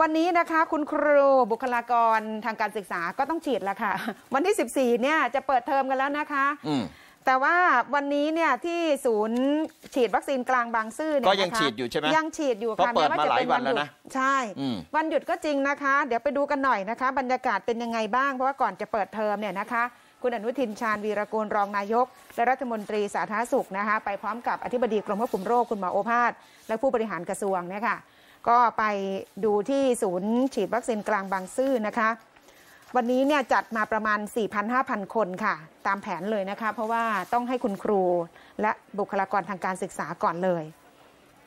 วันนี้นะคะคุณครูบุคลากรทางการศึกษาก็ต้องฉีดละค่ะวันที่ 14เนี่ยจะเปิดเทอมกันแล้วนะคะแต่ว่าวันนี้เนี่ยที่ศูนย์ฉีดวัคซีนกลางบางซื่อเนี่ยก็ยังฉีดอยู่ใช่ไหมยังฉีดอยู่ค่ะเม้ว่าจะเป็นวันหยุดใช่ วันหยุดก็จริงนะคะ เดี๋ยวไปดูกันหน่อยนะคะ บรรยากาศเป็นยังไงบ้างเพราะว่าก่อนจะเปิดเทอมเนี่ยนะคะ คุณอนุทินชาญวีรกูลรองนายก และรัฐมนตรีสาธารณสุขนะคะไปพร้อมกับอธิบดีกรมควบคุมโรคคุณหมอโอภาสและผู้บริหารกระทรวงเนี่ยค่ะก็ไปดูที่ศูนย์ฉีดวัคซีนกลางบางซื่อนะคะ วันนี้เนี่ยจัดมาประมาณ4,000-5,000 คนค่ะ ตามแผนเลยนะคะ เพราะว่าต้องให้คุณครูและบุคลากรทางการศึกษาก่อนเลย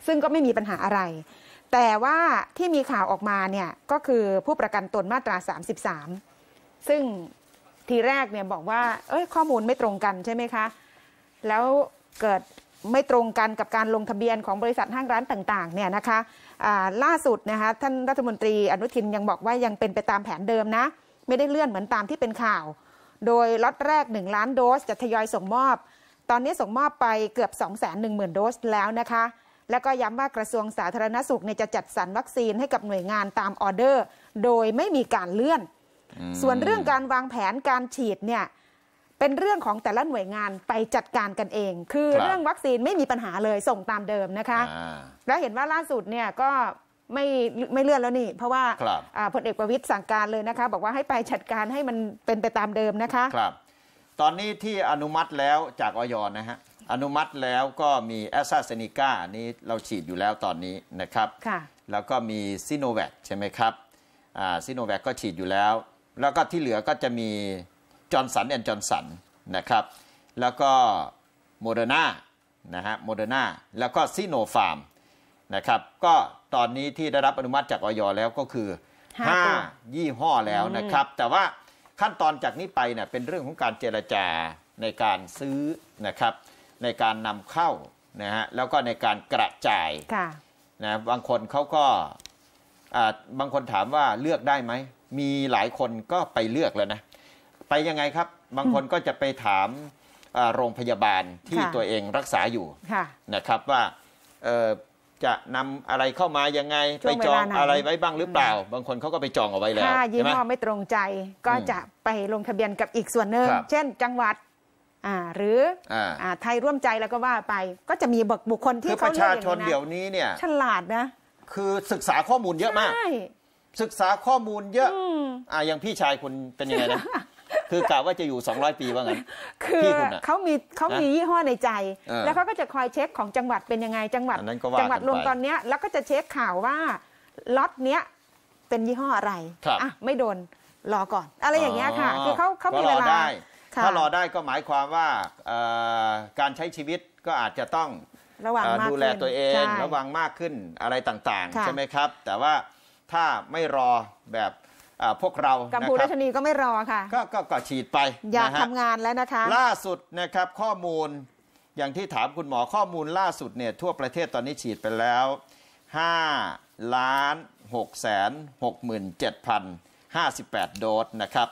ซึ่งก็ไม่มีปัญหาอะไร แต่ว่าที่มีข่าวออกมาเนี่ย ก็คือผู้ประกันตนมาตรา 33 ซึ่งทีแรกเนี่ยบอกว่า เอ้ย ข้อมูลไม่ตรงกันใช่ไหมคะ แล้วเกิดไม่ตรงกันกับการลงทะเบียนของบริษัทห้างร้านต่างๆเนี่ยนะคะล่าสุดนะคะท่านรัฐมนตรีอนุทินยังบอกว่ายังเป็นไปตามแผนเดิมนะ ไม่ได้เลื่อนเหมือนตามที่เป็นข่าว โดยล็อตแรก 1 ล้านโดสจะทยอยส่งมอบ ตอนนี้ส่งมอบไปเกือบ 2 1 0 0 0 0โดสแล้วนะคะแล้วก็ย้ำว่ากระทรวงสาธารณสุขจะจัดสรรวัคซีนให้กับหน่วยงานตามออเดอร์ โดยไม่มีการเลื่อน ส่วนเรื่องการวางแผนการฉีดเนี่ยเป็นเรื่องของแต่ละหน่วยงานไปจัดการกันเอง คือเรื่องวัคซีนไม่มีปัญหาเลยส่งตามเดิมนะคะแล้วเห็นว่าล่าสุดเนี่ยก็ไม่ไม่เลื่อนแล้วนี่เพราะว่าผลเอกประวิตยสั่งการเลยนะคะบอกว่าให้ไปจัดการให้มันเป็นไปตามเดิมนะคะครับ ตอนนี้ที่อนุมัติแล้วจากออยนะฮะอนุมัติแล้วก็มีแอสซาเซนิก้านี้เราฉีดอยู่แล้วตอนนี้นะครับ แล้วก็มีซิโนแวคใช่ไหมครับซิโนแวคก็ฉีดอยู่แล้ว แล้วก็ที่เหลือก็จะมีจอร์นสันแอนด์จอร์นสันนะครับ แล้วก็โมเดอร์นานะฮะโมเดอร์นาแล้วก็ซิโนฟาร์มนะครับ ก็ตอนนี้ที่ได้รับอนุมัติจากออยแล้วก็คือ 5 ยี่ห้อแล้วนะครับ แต่ว่าขั้นตอนจากนี้ไปเนี่ยเป็นเรื่องของการเจรจา ในการซื้อนะครับ ในการนำเข้านะฮะ แล้วก็ในการกระจายนะบางคนเขาก็บางคนถามว่าเลือกได้ไหม มีหลายคนก็ไปเลือกแล้วนะไปยังไงครับบางคนก็จะไปถามโรงพยาบาลที่ตัวเองรักษาอยู่นะครับว่าจะนำอะไรเข้ามายังไง ไปจองอะไรไว้บ้างหรือเปล่า บางคนเขาก็ไปจองเอาไว้แล้วถ้ายี่ห้อไม่ตรงใจก็จะไปลงทะเบียนกับอีกส่วนหนึ่งเช่น จังหวัดหรือไทยร่วมใจแล้วก็ว่าไปก็จะมีบุคคลที่เขาเลือกประชาชนเดี๋ยวนี้เนี่ยฉลาดนะคือศึกษาข้อมูลเยอะมากศึกษาข้อมูลเยอะอ่าอย่างพี่ชายคุณเป็นยังไงนะคือกล่าวว่าจะอยู่ 200 ปี ว่างั้นคือเขามีเขามียี่ห้อในใจ แล้วเขาก็จะคอยเช็คของจังหวัดเป็นยังไงจังหวัดจังหวัดรวมตอนนี้แล้วก็จะเช็คข่าวว่าล็อตเนี้ยเป็นยี่ห้ออะไรอ่ะไม่โดนรอก่อน อะไรอย่างเงี้ยค่ะ คือเขาเขามีเวลาถ้ารอได้ก็หมายความว่าการใช้ชีวิตก็อาจจะต้องดูแลตัวเองระวังมากขึ้นอะไรต่าง ๆ ใช่ไหมครับ แต่ว่าถ้าไม่รอแบบพวกเรากัมพูรัชนีก็ไม่รอค่ะ ก็ฉีดไป อยากทำงานแล้วนะคะ ล่าสุดนะครับข้อมูลอย่างที่ถามคุณหมอข้อมูลล่าสุดเนี่ยทั่วประเทศตอนนี้ฉีดไปแล้ว5ล้าน6 6 7 0 58 โดสนะครับ